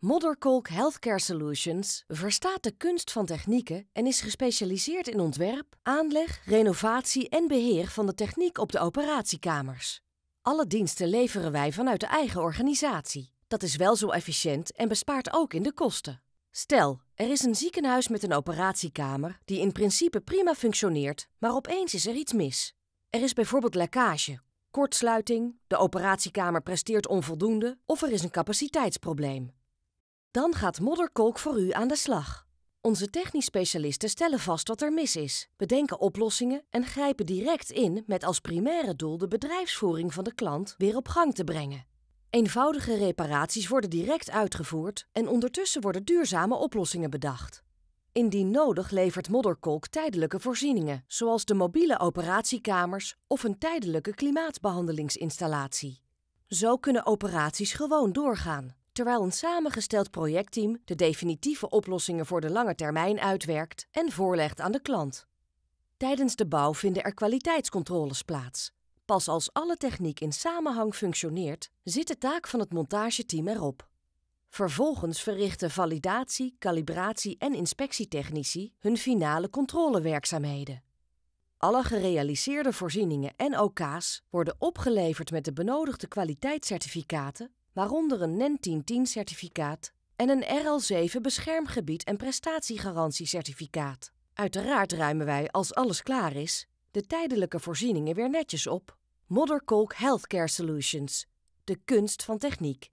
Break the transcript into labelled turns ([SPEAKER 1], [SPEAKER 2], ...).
[SPEAKER 1] Modderkolk Healthcare Solutions verstaat de kunst van technieken en is gespecialiseerd in ontwerp, aanleg, renovatie en beheer van de techniek op de operatiekamers. Alle diensten leveren wij vanuit de eigen organisatie. Dat is wel zo efficiënt en bespaart ook in de kosten. Stel, er is een ziekenhuis met een operatiekamer die in principe prima functioneert, maar opeens is er iets mis. Er is bijvoorbeeld lekkage, kortsluiting, de operatiekamer presteert onvoldoende of er is een capaciteitsprobleem. Dan gaat Modderkolk voor u aan de slag. Onze technisch specialisten stellen vast wat er mis is, bedenken oplossingen en grijpen direct in met als primaire doel de bedrijfsvoering van de klant weer op gang te brengen. Eenvoudige reparaties worden direct uitgevoerd en ondertussen worden duurzame oplossingen bedacht. Indien nodig levert Modderkolk tijdelijke voorzieningen, zoals de mobiele operatiekamers of een tijdelijke klimaatbehandelingsinstallatie. Zo kunnen operaties gewoon doorgaan, terwijl een samengesteld projectteam de definitieve oplossingen voor de lange termijn uitwerkt en voorlegt aan de klant. Tijdens de bouw vinden er kwaliteitscontroles plaats. Pas als alle techniek in samenhang functioneert, zit de taak van het montageteam erop. Vervolgens verrichten validatie, calibratie en inspectietechnici hun finale controlewerkzaamheden. Alle gerealiseerde voorzieningen en OK's worden opgeleverd met de benodigde kwaliteitscertificaten waaronder een NEN 1010-certificaat en een RL7 beschermgebied en prestatiegarantiecertificaat. Uiteraard ruimen wij, als alles klaar is, de tijdelijke voorzieningen weer netjes op. Modderkolk Healthcare Solutions, de kunst van techniek.